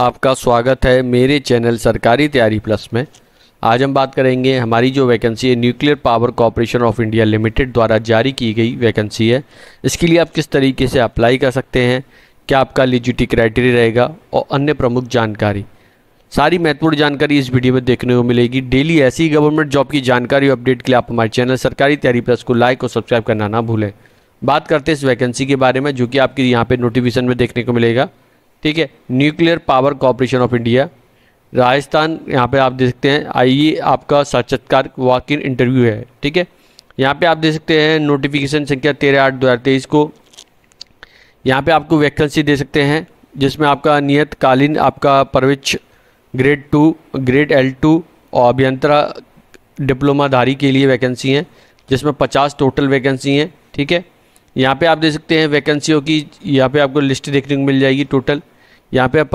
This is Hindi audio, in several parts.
आपका स्वागत है मेरे चैनल सरकारी तैयारी प्लस में आज हम बात करेंगे हमारी जो वैकेंसी है Nuclear Power Corporation of India Limited द्वारा जारी की गई वैकेंसी है इसके लिए आप किस तरीके से अप्लाई कर सकते हैं क्या आपका एलिजिबिलिटी क्राइटेरिया रहेगा और अन्य प्रमुख जानकारी सारी महत्वपूर्ण जानकारी इस वीडियो में देखने को मिलेगी डेली ऐसी गवर्नमेंट जॉब की जानकारी और अपडेट के लिए आप हमारे चैनल सरकारी तैयारी प्लस को लाइक और सब्सक्राइब करना ना भूलें बात करते हैं इस वैकेंसी के बारे में जो कि आपके यहाँ पे नोटिफिकेशन में देखने को मिलेगा ठीक है Nuclear Power Corporation of India Rajasthan यहाँ पे आप देख सकते हैं आइए आपका साक्षात्कार वॉक इन इंटरव्यू है ठीक है यहाँ पे आप देख सकते हैं नोटिफिकेशन संख्या तेरह आठ दो हज़ार तेईस को यहाँ पे आपको वैकेंसी दे सकते हैं जिसमें आपका नियतकालीन आपका प्रवेश grade two grade L two और अभियंत्रा डिप्लोमाधारी के लिए वैकेंसी हैं जिसमें पचास टोटल वैकेंसी हैं ठीक है यहाँ पर आप देख सकते हैं वैकेंसियों की यहाँ पर आपको लिस्ट देखने को मिल जाएगी टोटल यहाँ पे आप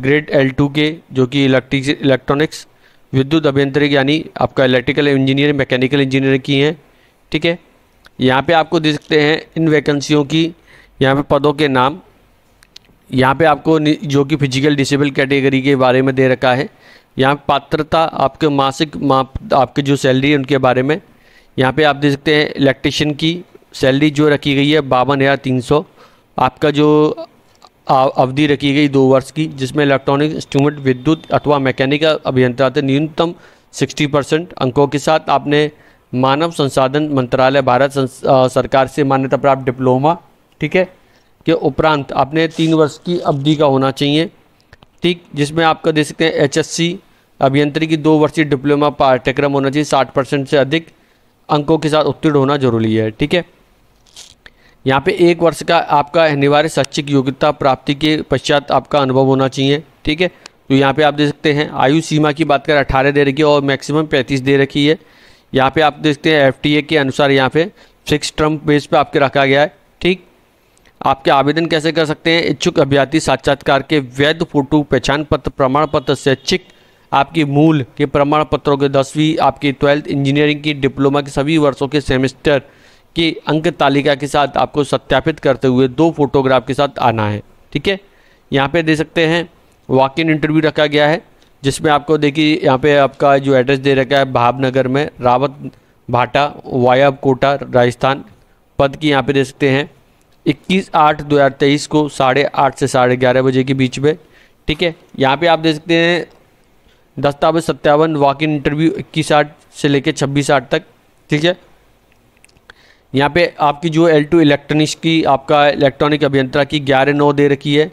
ग्रेड एल टू के जो कि इलेक्ट्रिक इलेक्ट्रॉनिक्स विद्युत अभियंत्रिक यानी आपका इलेक्ट्रिकल इंजीनियर मैकेनिकल इंजीनियर की हैं ठीक है यहाँ पे आपको देख सकते हैं इन वैकेंसियों की यहाँ पे पदों के नाम यहाँ पे आपको जो कि फिजिकल डिसेबल कैटेगरी के बारे में दे रखा है यहाँ पात्रता आपके मासिक माप आपके जो सैलरी है उनके बारे में यहाँ पर आप देख सकते हैं इलेक्ट्रिशियन की सैलरी जो रखी गई है बावन हज़ार तीन सौ आपका जो अवधि रखी गई दो वर्ष की जिसमें इलेक्ट्रॉनिक इंस्ट्रूमेंट विद्युत अथवा मैकेनिकल अभियंता न्यूनतम 60 परसेंट अंकों के साथ आपने मानव संसाधन मंत्रालय भारत सरकार से मान्यता प्राप्त डिप्लोमा ठीक है के उपरांत आपने तीन वर्ष की अवधि का होना चाहिए ठीक जिसमें आपका दे सकते हैं एच अभियंत्री की दो वर्षीय डिप्लोमा पाठ्यक्रम होना चाहिए साठ परसेंट से अधिक अंकों के साथ उत्तीर्ण होना जरूरी है ठीक है यहाँ पे एक वर्ष का आपका अनिवार्य शैक्षिक योग्यता प्राप्ति के पश्चात आपका अनुभव होना चाहिए ठीक है तो यहाँ पे आप देख सकते हैं आयु सीमा की बात करें अठारह दे रखी है और मैक्सिमम पैंतीस दे रखी है यहाँ पे आप देख सकते हैं एफ के अनुसार यहाँ पे फिक्स टर्म बेस पे आपके रखा गया है ठीक आपके आवेदन कैसे कर सकते हैं इच्छुक अभ्यर्थी साक्षात्कार के वैध फोटो पहचान पत्र प्रमाण पत्र शैक्षिक आपकी मूल के प्रमाण पत्रों के दसवीं आपकी ट्वेल्थ इंजीनियरिंग की डिप्लोमा के सभी वर्षों के सेमेस्टर की अंक तालिका के साथ आपको सत्यापित करते हुए दो फोटोग्राफ के साथ आना है ठीक है यहाँ पे दे सकते हैं वॉक इन इंटरव्यू रखा गया है जिसमें आपको देखिए यहाँ पे आपका जो एड्रेस दे रखा है भावनगर में रावत भाटा वाया कोटा राजस्थान पद की यहाँ पे दे सकते हैं 21 आठ 2023 को साढ़े आठ से साढ़े ग्यारह बजे के बीच में ठीक है यहाँ पे आप दे सकते हैं दस्तावेज सत्तावन वॉक इन इंटरव्यू इक्कीस आठ से लेकर छब्बीस आठ तक ठीक है यहाँ पे आपकी जो एल टू इलेक्ट्रॉनिक्स की आपका इलेक्ट्रॉनिक अभियंता की ग्यारह नौ दे रखी है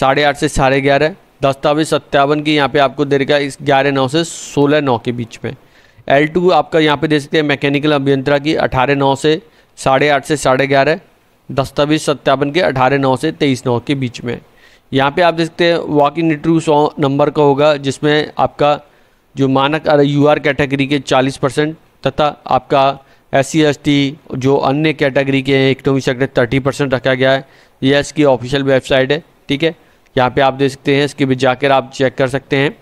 साढ़े आठ से साढ़े ग्यारह दस्तावेज सत्तावन की यहाँ पे आपको दे रखा है इस ग्यारह नौ से सोलह नौ के बीच में एल टू आपका यहाँ पे दे सकते हैं मैकेनिकल अभियंत्रा की अठारह नौ से साढ़े आठ से साढ़े ग्यारह दस्तावेज सत्तावन के अठारह नौ से तेईस नौ के बीच में यहाँ पे आप देख सकते हैं वॉक इन इंटरव्यू सौ नंबर का होगा जिसमें आपका जो मानक यू आर कैटेगरी के चालीस परसेंट तथा आपका एस सी जो अन्य कैटेगरी के हैं इकोनॉमिक सेक्टर थर्टी परसेंट रखा गया है यह इसकी ऑफिशियल वेबसाइट है ठीक है यहाँ पे आप देख सकते हैं इसके भी जाकर आप चेक कर सकते हैं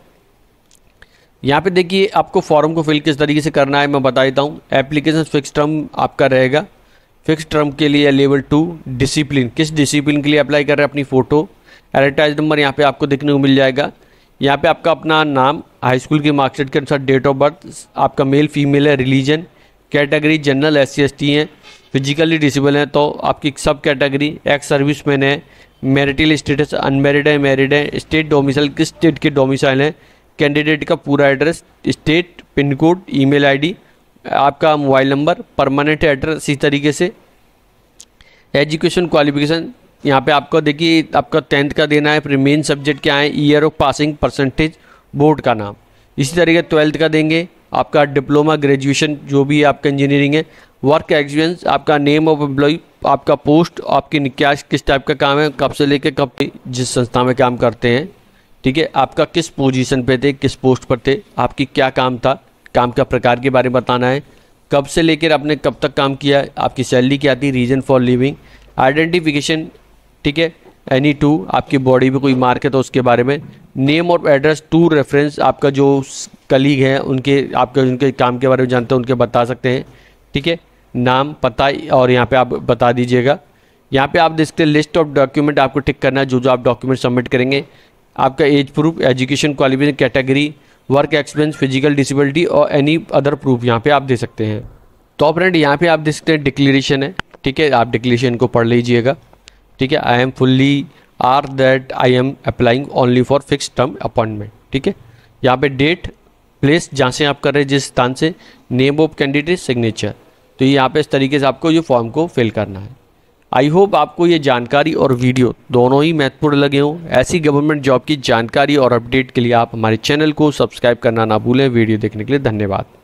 यहाँ पे देखिए आपको फॉर्म को फिल किस तरीके से करना है मैं बता देता हूँ एप्लीकेशन फिक्स टर्म आपका रहेगा फिक्स टर्म के लिए लेवल टू डिसिप्लिन किस डिसिप्लिन के लिए अप्लाई कर रहे हैं अपनी फ़ोटो एडवर्टाइज नंबर यहाँ पर आपको देखने को मिल जाएगा यहाँ पे आपका अपना नाम हाई स्कूल की मार्कशीट के अनुसार डेट ऑफ बर्थ आपका मेल फीमेल है religion category general S C S T हैं फिजिकली डिसेबल हैं तो आपकी सब कैटेगरी एक्स सर्विस मैन है मेरिटल स्टेटस अनमेरिड है मेरिड है स्टेट डोमिसाइल किस स्टेट के डोमिसाइल हैं कैंडिडेट का पूरा address state pin code email ID आपका मोबाइल नंबर परमानेंट एड्रेस इस तरीके से एजुकेशन क्वालिफिकेशन यहाँ पे आपको देखिए आपका टेंथ का देना है फिर मेन सब्जेक्ट क्या है year of passing percentage board का नाम इसी तरीके ट्वेल्थ का देंगे आपका डिप्लोमा ग्रेजुएशन जो भी आपका इंजीनियरिंग है वर्क एक्सपीरियंस आपका नेम ऑफ एम्प्लॉय आपका पोस्ट आपकी क्या किस टाइप का काम है कब से लेके कब जिस संस्था में काम करते हैं ठीक है आपका किस पोजीशन पे थे किस पोस्ट पर थे आपकी क्या काम था काम का प्रकार के बारे में बताना है कब से लेकर आपने कब तक काम किया आपकी सैलरी क्या थी रीज़न फॉर लिविंग आइडेंटिफिकेशन ठीक है एनी टू आपकी बॉडी पे कोई मार्क है तो उसके बारे में नेम और एड्रेस टू रेफरेंस आपका जो कलीग है उनके आपके उनके काम के बारे में जानते हैं उनके बता सकते हैं ठीक है नाम पता और यहाँ पे आप बता दीजिएगा यहाँ पे आप देखते हैं लिस्ट ऑफ डॉक्यूमेंट आपको टिक करना है जो जो आप डॉक्यूमेंट सबमिट करेंगे आपका age proof education qualification category work experience physical disability और एनी अदर प्रूफ यहाँ पे आप दे सकते हैं तो फ्रेंड यहाँ पे आप देख सकते हैं डिक्लेरेशन है ठीक है आप डिक्लेरेशन को पढ़ लीजिएगा ठीक है I am fully aware that I am applying only for fix term appointment ठीक है यहाँ पे डेट प्लेस जहाँ से आप कर रहे हैं जिस स्थान से नेम ऑफ कैंडिडेट सिग्नेचर तो ये यहाँ पे इस तरीके से आपको ये फॉर्म को फिल करना है आई होप आपको ये जानकारी और वीडियो दोनों ही महत्वपूर्ण लगे हों ऐसी गवर्नमेंट जॉब की जानकारी और अपडेट के लिए आप हमारे चैनल को सब्सक्राइब करना ना भूलें वीडियो देखने के लिए धन्यवाद